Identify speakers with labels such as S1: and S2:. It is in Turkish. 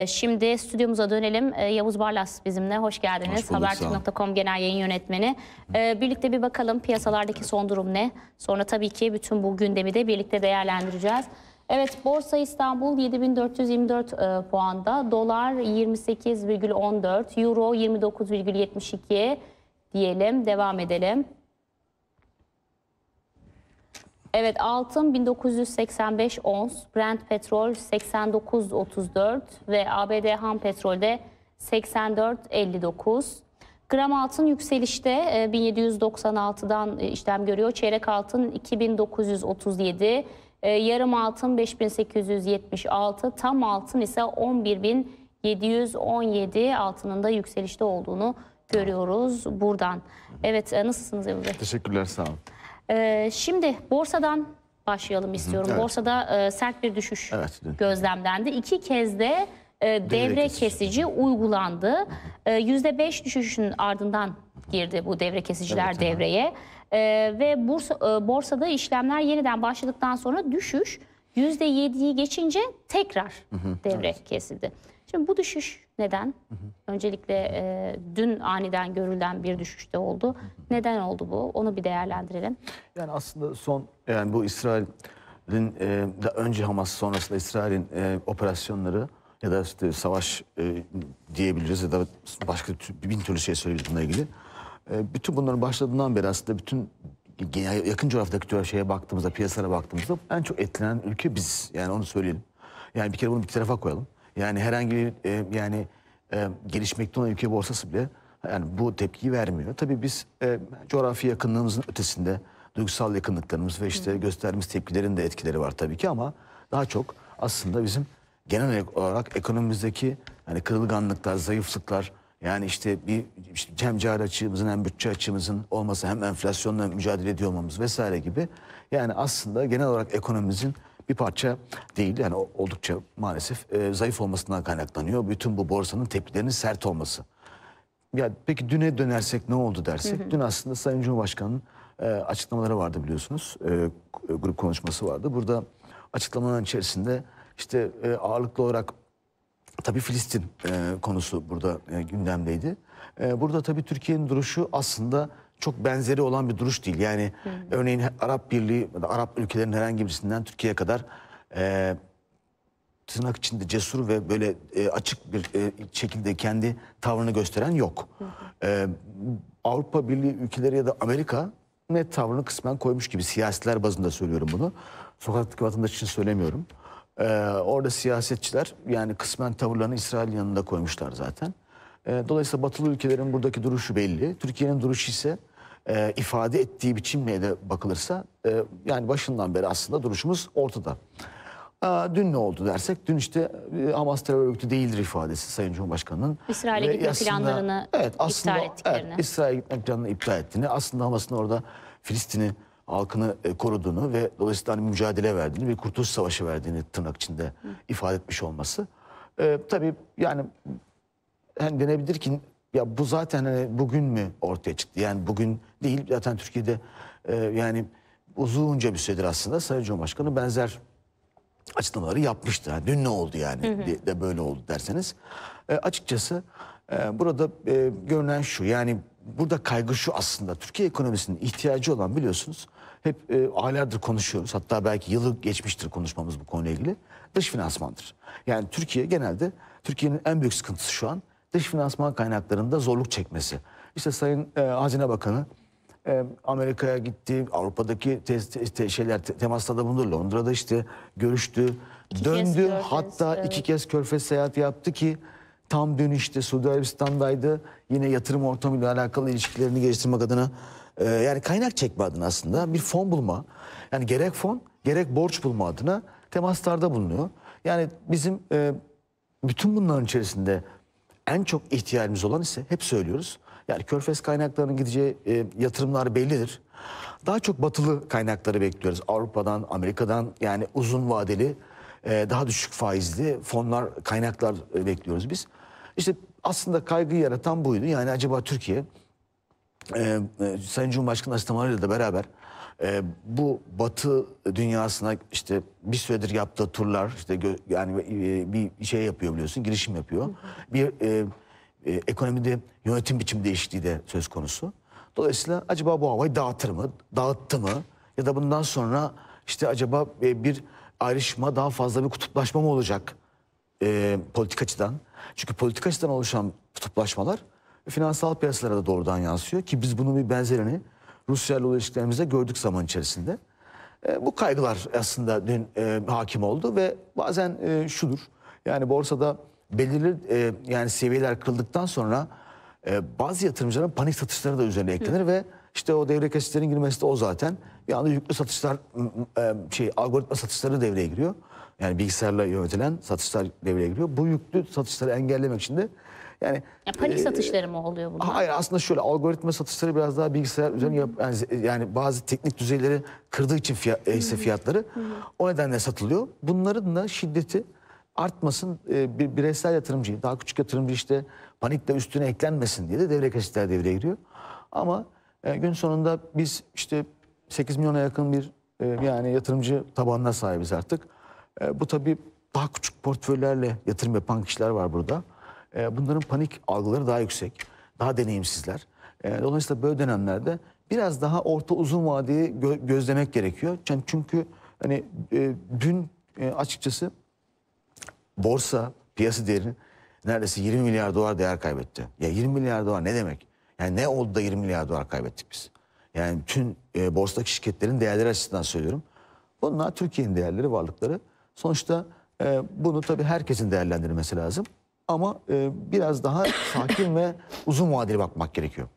S1: E, şimdi stüdyomuza dönelim. E, Yavuz Barlas bizimle. Hoş geldiniz. Habertürk.com Genel Yayın Yönetmeni. E, birlikte bir bakalım piyasalardaki son durum ne? Sonra tabii ki bütün bu gündemi de birlikte değerlendireceğiz. Evet Borsa İstanbul 7424 e, puanda. Dolar 28,14. Euro 29,72 diyelim. Devam edelim. Evet altın 1985 ons, Brent petrol 89.34 ve ABD ham petrolde 84.59. Gram altın yükselişte 1796'dan e, e, işlem görüyor. Çeyrek altın 2937, e, yarım altın 5876, tam altın ise 11717 altının da yükselişte olduğunu görüyoruz buradan. Evet nasılsınız Ebru Bey?
S2: Teşekkürler sağ olun.
S1: E, şimdi borsadan başlayalım istiyorum. Evet. Borsada e, sert bir düşüş evet, gözlemlendi. İki kez de e, devre kesici, kesici uygulandı. E, yüzde beş düşüşün ardından girdi bu devre kesiciler evet, devreye. E, ve bursa, e, borsada işlemler yeniden başladıktan sonra düşüş yüzde yediyi geçince tekrar hı hı, devre evet. kesildi. Şimdi bu düşüş neden? Öncelikle e, dün aniden görülen bir düşüşte oldu. Neden oldu bu? Onu bir değerlendirelim.
S2: Yani aslında son yani bu İsrail'in e, önce Hamas sonrasında İsrail'in e, operasyonları ya da işte savaş e, diyebiliriz ya da başka bin türlü şey söyleyebiliriz bununla ilgili. E, bütün bunların başladığından beri aslında bütün yakın coğrafyadaki şeye baktığımızda, piyasalara baktığımızda en çok etkilenen ülke biz. Yani onu söyleyelim. Yani bir kere bunu bir tarafa koyalım. Yani herhangi bir e, yani e, gelişmekte olan ülke borsası bile yani bu tepkiyi vermiyor. Tabii biz e, coğrafi yakınlığımızın ötesinde duygusal yakınlıklarımız ve işte Hı. gösterdiğimiz tepkilerin de etkileri var tabii ki ama daha çok aslında bizim genel olarak ekonomimizdeki yani kırılganlıklar, zayıflıklar yani işte bir işte hem cari açığımızın hem bütçe açığımızın olması hem enflasyonla mücadele ediyor olmamız vesaire gibi yani aslında genel olarak ekonomimizin bir parça değil yani oldukça maalesef e, zayıf olmasından kaynaklanıyor. Bütün bu borsanın tepkilerinin sert olması. Ya peki düne dönersek ne oldu dersek? Hı hı. Dün aslında Sayın Cumhurbaşkanı'nın e, açıklamaları vardı biliyorsunuz. E, grup konuşması vardı. Burada açıklamaların içerisinde işte e, ağırlıklı olarak tabii Filistin e, konusu burada e, gündemdeydi. E, burada tabii Türkiye'nin duruşu aslında çok benzeri olan bir duruş değil. Yani hı. örneğin Arap Birliği, Arap ülkelerin herhangi birisinden Türkiye'ye kadar e, tırnak içinde cesur ve böyle e, açık bir e, şekilde kendi tavrını gösteren yok. Hı hı. E, Avrupa Birliği ülkeleri ya da Amerika net tavrını kısmen koymuş gibi siyasiler bazında söylüyorum bunu. Sokaktaki vatandaş için söylemiyorum. Ee, orada siyasetçiler yani kısmen tavırlarını İsrail yanında koymuşlar zaten. Ee, dolayısıyla batılı ülkelerin buradaki duruşu belli. Türkiye'nin duruşu ise e, ifade ettiği biçimle de bakılırsa e, yani başından beri aslında duruşumuz ortada. Aa, dün ne oldu dersek dün işte e, Hamas terör örgütü değildir ifadesi Sayın Cumhurbaşkanı'nın.
S1: İsrail'e gitme aslında, planlarını evet, aslında, iptal ettiklerini. Evet,
S2: İsrail'e gitme planını iptal ettiğini aslında Hamas'ın orada Filistin'i halkını e, koruduğunu ve dolayısıyla hani mücadele verdiğini ve kurtuluş savaşı verdiğini tırnak içinde Hı. ifade etmiş olması. E, tabii yani yani denebilir ki ya bu zaten hani bugün mü ortaya çıktı? Yani bugün değil zaten Türkiye'de e, yani uzunca bir süredir aslında Sayın Cumhurbaşkanı benzer açıklamaları yapmıştı. Yani dün ne oldu yani hı hı. De, de böyle oldu derseniz. E, açıkçası e, burada e, görünen şu yani burada kaygı şu aslında Türkiye ekonomisinin ihtiyacı olan biliyorsunuz hep e, aylardır konuşuyoruz hatta belki yılı geçmiştir konuşmamız bu konuyla ilgili dış finansmandır. Yani Türkiye genelde Türkiye'nin en büyük sıkıntısı şu an dış finansman kaynaklarında zorluk çekmesi. İşte Sayın e, Hazine Bakanı e, Amerika'ya gitti, Avrupa'daki te, te, şeyler te, temasta da bulundu. Londra'da işte görüştü, iki döndü. Körfez, hatta evet. iki kez körfez seyahat yaptı ki tam dün işte Suudi Arabistan'daydı. Yine yatırım ortamıyla alakalı ilişkilerini geliştirmek adına e, yani kaynak çekme adına aslında bir fon bulma. Yani gerek fon gerek borç bulma adına temaslarda bulunuyor. Yani bizim e, bütün bunların içerisinde en çok ihtiyacımız olan ise hep söylüyoruz. Yani körfez kaynaklarının gideceği e, yatırımlar bellidir. Daha çok batılı kaynakları bekliyoruz. Avrupa'dan, Amerika'dan yani uzun vadeli e, daha düşük faizli fonlar, kaynaklar e, bekliyoruz biz. İşte aslında kaygıyı yaratan buydu. Yani acaba Türkiye e, e, Sayın Cumhurbaşkanı açıklamalarıyla da beraber e, bu batı dünyasına işte bir süredir yaptığı turlar işte yani e, bir şey yapıyor biliyorsun girişim yapıyor. Bir e, e, ekonomide yönetim biçim değişikliği de söz konusu. Dolayısıyla acaba bu havayı dağıtır mı? Dağıttı mı? Ya da bundan sonra işte acaba e, bir ayrışma daha fazla bir kutuplaşma mı olacak? E, politik açıdan. Çünkü politik açıdan oluşan kutuplaşmalar finansal piyasalara da doğrudan yansıyor ki biz bunun bir benzerini Rusya ile ilişkilerimizde gördük zaman içerisinde. E, bu kaygılar aslında dün e, hakim oldu ve bazen e, şudur. Yani borsada belirli e, yani seviyeler kıldıktan sonra e, bazı yatırımcıların panik satışları da üzerine eklenir Hı. ve işte o devre kesitlerin girmesi de o zaten. Bir anda yüklü satışlar e, şey algoritma satışları devreye giriyor. Yani bilgisayarla yönetilen satışlar devreye giriyor. Bu yüklü satışları engellemek için de yani ya panik e, satışları mı oluyor bunlar? Hayır aslında şöyle algoritma satışları biraz daha bilgisayar üzerine yani, e, yani bazı teknik düzeyleri kırdığı için fiyat, hisse fiyatları Hı -hı. o nedenle satılıyor. Bunların da şiddeti artmasın e, bir bireysel yatırımcı daha küçük yatırımcı işte panikle üstüne eklenmesin diye de devre kesitler devreye giriyor. Ama e, gün sonunda biz işte 8 milyona yakın bir e, yani yatırımcı tabanına sahibiz artık. E, bu tabii daha küçük portföylerle yatırım yapan kişiler var burada. E, bunların panik algıları daha yüksek. Daha deneyimsizler. E, dolayısıyla böyle dönemlerde biraz daha orta uzun vadeyi gö- gözlemek gerekiyor. Çünkü hani e, dün e, açıkçası borsa piyasa değeri neredeyse 20 milyar dolar değer kaybetti. Ya 20 milyar dolar ne demek? Yani ne oldu da 20 milyar dolar kaybettik biz? Yani tüm e, borsadaki şirketlerin değerleri açısından söylüyorum. Bunlar Türkiye'nin değerleri, varlıkları. Sonuçta e, bunu tabii herkesin değerlendirmesi lazım. Ama e, biraz daha sakin ve uzun vadeli bakmak gerekiyor.